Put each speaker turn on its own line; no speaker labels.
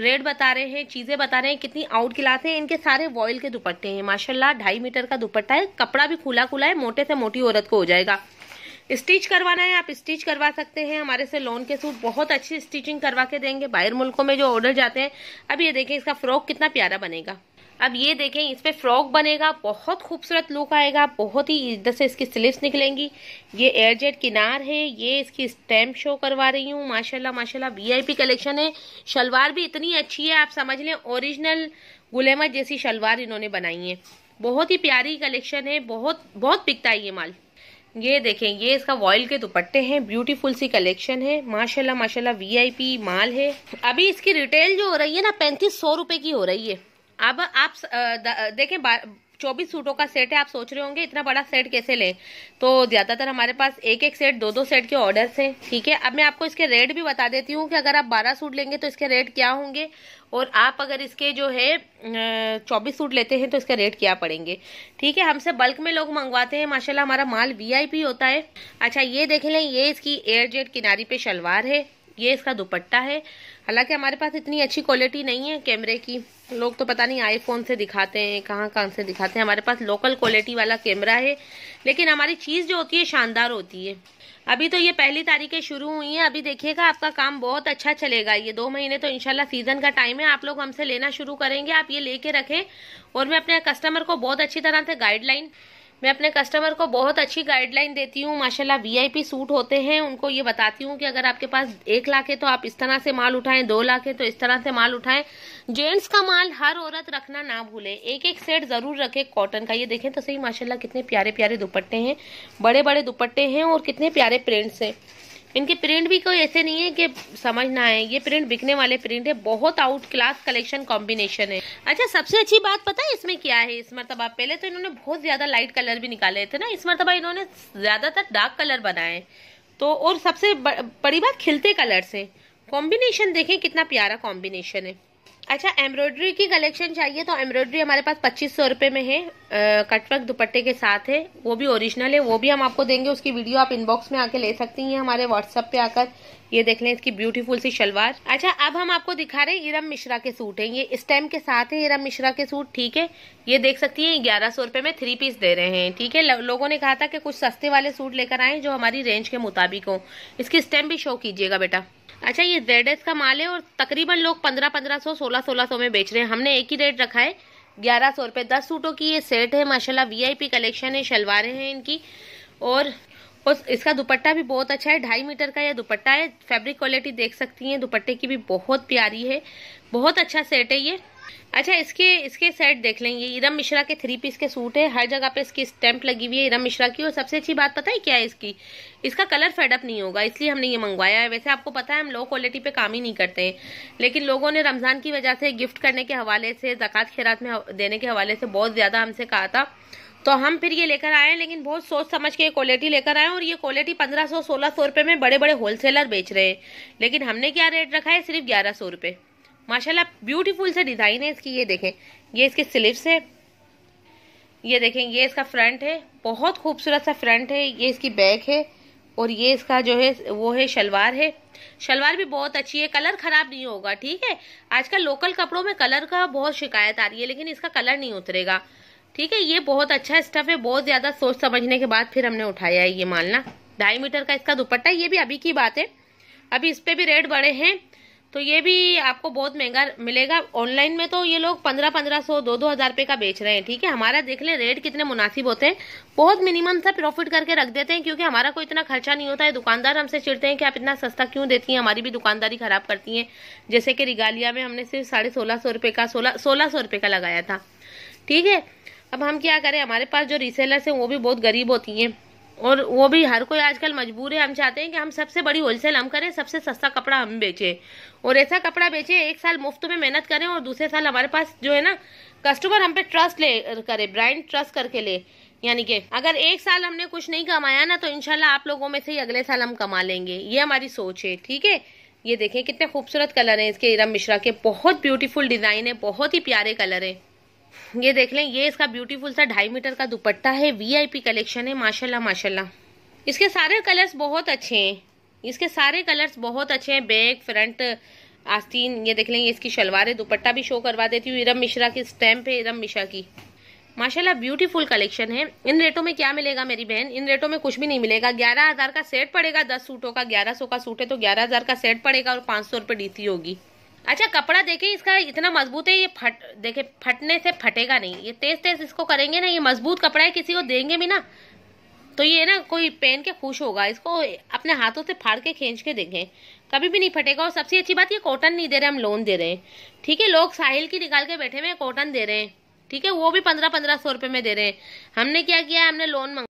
rate बता रहे हैं चीजें बता रहे हैं कितनी आउट क्लास है इनके सारे वॉयल के दुपट्टे हैं माशाल्लाह ढाई मीटर का दुपट्टा है कपड़ा भी खुला खुला है मोटे से मोटी औरत को हो जाएगा स्टिच करवाना है आप स्टिच करवा सकते हैं हमारे से लोन के सूट बहुत अच्छी स्टिचिंग करवा के देंगे बाहर मुल्कों में जो ऑर्डर जाते हैं अब ये देखें इसका फ्रॉक कितना प्यारा बनेगा अब ये देखें इस पर फ्रॉक बनेगा बहुत खूबसूरत लुक आएगा बहुत ही इधर से इसकी स्लीव्स निकलेंगी ये एयरजेट किनार है ये इसकी स्टैम्प शो करवा रही हूँ माशाल्लाह माशाल्लाह वीआईपी कलेक्शन है शलवार भी इतनी अच्छी है आप समझ लें ओरिजिनल गुलेमा जैसी शलवार इन्होंने बनाई है बहुत ही प्यारी कलेक्शन है बहुत बहुत बिकता है ये माल ये देखें ये इसका वॉयल के दुपट्टे हैं ब्यूटीफुल सी कलेक्शन है माशाल्लाह माशाल्लाह वीआईपी माल है अभी इसकी रिटेल जो हो रही है ना पैंतीस सौ रुपए की हो रही है अब आप देखें चौबीस सूटों का सेट है आप सोच रहे होंगे इतना बड़ा सेट कैसे लें तो ज़्यादातर हमारे पास एक एक सेट दो दो सेट के ऑर्डर्स हैं ठीक है अब मैं आपको इसके रेट भी बता देती हूँ कि अगर आप बारह सूट लेंगे तो इसके रेट क्या होंगे और आप अगर इसके जो है चौबीस सूट लेते हैं तो इसके रेट क्या पड़ेंगे ठीक है हमसे बल्क में लोग मंगवाते हैं माशाला हमारा माल वी होता है अच्छा ये देख लें ये इसकी एयर जेट किनारी पे शलवार है ये इसका दुपट्टा है हालांकि हमारे पास इतनी अच्छी क्वालिटी नहीं है कैमरे की लोग तो पता नहीं आईफोन से दिखाते हैं कहाँ कहाँ से दिखाते हैं हमारे पास लोकल क्वालिटी वाला कैमरा है लेकिन हमारी चीज़ जो होती है शानदार होती है अभी तो ये पहली तारीखें शुरू हुई हैं अभी देखिएगा आपका काम बहुत अच्छा चलेगा ये दो महीने तो इनशाला सीजन का टाइम है आप लोग हमसे लेना शुरू करेंगे आप ये लेके रखें और मैं अपने कस्टमर को बहुत अच्छी तरह से गाइडलाइन मैं अपने कस्टमर को बहुत अच्छी गाइडलाइन देती हूँ माशाल्लाह वीआईपी सूट होते हैं उनको ये बताती हूँ कि अगर आपके पास एक लाख है तो आप इस तरह से माल उठाएं दो लाख है तो इस तरह से माल उठाएं जेंट्स का माल हर औरत रखना ना भूले एक एक सेट ज़रूर रखें कॉटन का ये देखें तो सही माशाला कितने प्यारे प्यारे दुपट्टे हैं बड़े बड़े दुपट्टे हैं और कितने प्यारे प्रिंट्स हैं इनके प्रिंट भी कोई ऐसे नहीं है कि समझ ना आए ये प्रिंट बिकने वाले प्रिंट है बहुत आउट क्लास कलेक्शन कॉम्बिनेशन है अच्छा सबसे अच्छी बात पता है इसमें क्या है इस मरतबा पहले तो इन्होंने बहुत ज्यादा लाइट कलर भी निकाले थे ना इस मरतबा इन्होंने ज्यादातर डार्क कलर बनाए तो और सबसे बड़ी बात खिलते कलर से कॉम्बिनेशन देखें कितना प्यारा कॉम्बिनेशन है अच्छा एम्ब्रॉयडरी की कलेक्शन चाहिए तो एम्ब्रॉयडरी हमारे पास पच्चीस सौ रुपये में है कटवर्क दुपट्टे के साथ है वो भी ओरिजिनल है वो भी हम आपको देंगे उसकी वीडियो आप इनबॉक्स में आके ले सकती हैं हमारे व्हाट्सअप पे आकर ये देख लें इसकी ब्यूटीफुल सी शलवार अच्छा अब हम आपको दिखा रहे हैं इरम मिश्रा के सूट हैं ये इस टाइम के साथ है इरम मिश्रा के सूट ठीक है ये देख सकती हैं ग्यारह सौ रुपये में थ्री पीस दे रहे हैं ठीक है लोगों ने कहा था कि कुछ सस्ते वाले सूट लेकर आए जो हमारी रेंज के मुताबिक हो इसकी स्टेम भी शो कीजिएगा बेटा अच्छा ये जेड एस का माल है और तकरीबन लोग पंद्रह पंद्रह सौ सोलह सोलह सौ में बेच रहे हैं हमने एक ही रेट रखा है ग्यारह सौ रुपये दस सूटों की ये सेट है माशाल्लाह वीआईपी कलेक्शन है शलवारें हैं इनकी और और इसका दुपट्टा भी बहुत अच्छा है ढाई मीटर का यह दुपट्टा है फैब्रिक क्वालिटी देख सकती हैं दुपट्टे की भी बहुत प्यारी है बहुत अच्छा सेट है ये अच्छा इसके इसके सेट देख लेंगे इरम मिश्रा के थ्री पीस के सूट है हर जगह पे इसकी स्टैंप लगी हुई है इरम मिश्रा की और सबसे अच्छी बात पता है क्या है इसकी इसका कलर फेडअप नहीं होगा इसलिए हमने ये मंगवाया है वैसे आपको पता है हम लो क्वालिटी पे काम ही नहीं करते हैं लेकिन लोगों ने रमज़ान की वजह से गिफ्ट करने के हवाले से जक़ात खैरात में देने के हवाले से बहुत ज़्यादा हमसे कहा था तो हम फिर ये लेकर आए हैं लेकिन बहुत सोच समझ के ये क्वालिटी लेकर आए और ये क्वालिटी पंद्रह सौ सोलह सौ रुपये में बड़े बड़े होलसेलर बेच रहे हैं लेकिन हमने क्या रेट रखा है सिर्फ ग्यारह सौ रुपये माशाला ब्यूटीफुल से डिज़ाइन है इसकी ये देखें ये इसके स्लीव्स है ये देखें ये इसका फ्रंट है बहुत खूबसूरत सा फ्रंट है ये इसकी बैक है और ये इसका जो है वो है शलवार है शलवार भी बहुत अच्छी है कलर ख़राब नहीं होगा ठीक है आजकल लोकल कपड़ों में कलर का बहुत शिकायत आ रही है लेकिन इसका कलर नहीं उतरेगा ठीक है ये बहुत अच्छा स्टफ है बहुत ज़्यादा सोच समझने के बाद फिर हमने उठाया है ये मालना ढाई मीटर का इसका दुपट्टा ये भी अभी की बात है अभी इस पर भी रेट बढ़े हैं तो ये भी आपको बहुत महंगा मिलेगा ऑनलाइन में तो ये लोग पंद्रह पंद्रह सौ दो दो हज़ार रुपये का बेच रहे हैं ठीक है हमारा देख ले रेट कितने मुनासिब होते हैं बहुत मिनिमम सा प्रॉफिट करके रख देते हैं क्योंकि हमारा कोई इतना खर्चा नहीं होता है दुकानदार हमसे चिड़ते हैं कि आप इतना सस्ता क्यों देती हैं हमारी भी दुकानदारी ख़राब करती हैं जैसे कि रिगालिया में हमने सिर्फ साढ़े सोलह सौ रुपये का सोलह सोलह सौ रुपये का लगाया था ठीक है अब हम क्या करें हमारे पास जो रीसेलर्स हैं वो भी बहुत गरीब होती हैं और वो भी हर कोई आजकल मजबूर है हम चाहते हैं कि हम सबसे बड़ी होलसेल हम करें सबसे सस्ता कपड़ा हम बेचें और ऐसा कपड़ा बेचें एक साल मुफ्त में मेहनत करें और दूसरे साल हमारे पास जो है ना कस्टमर हम पे ट्रस्ट ले करे ब्रांड ट्रस्ट करके ले यानी कि अगर एक साल हमने कुछ नहीं कमाया ना तो इनशाला आप लोगों में से ही अगले साल हम कमा लेंगे ये हमारी सोच है ठीक है ये देखें कितने खूबसूरत कलर हैं इसके इरम मिश्रा के बहुत ब्यूटीफुल डिज़ाइन है बहुत ही प्यारे कलर हैं ये देख लें ये इसका ब्यूटीफुल सा ढाई मीटर का दुपट्टा है वीआईपी कलेक्शन है माशाल्लाह माशाल्लाह इसके सारे कलर्स बहुत अच्छे हैं इसके सारे कलर्स बहुत अच्छे हैं बैक फ्रंट आस्तीन ये देख लें इसकी शलवार है दुपट्टा भी शो करवा देती हूँ इरम मिश्रा की स्टैम्प है इरम मिश्रा की माशाल्लाह ब्यूटीफुल कलेक्शन है इन रेटों में क्या मिलेगा मेरी बहन इन रेटों में कुछ भी नहीं मिलेगा ग्यारह हज़ार का सेट पड़ेगा दस सूटों का ग्यारह सौ का सूट है तो ग्यारह हज़ार का सेट पड़ेगा और पाँच सौ रुपये डी होगी अच्छा कपड़ा देखिए इसका इतना मजबूत है ये फट देखे फटने से फटेगा नहीं ये तेज तेज इसको करेंगे ना ये मजबूत कपड़ा है किसी को देंगे भी ना तो ये ना कोई पहन के खुश होगा इसको अपने हाथों से फाड़ के खींच के देखें कभी भी नहीं फटेगा और सबसे अच्छी बात ये कॉटन नहीं दे रहे हम लोन दे रहे हैं ठीक है लोग साहिल की निकाल के बैठे हुए कॉटन दे रहे हैं ठीक है वो भी पंद्रह पंद्रह सौ रुपये में दे रहे हैं हमने क्या किया हमने लोन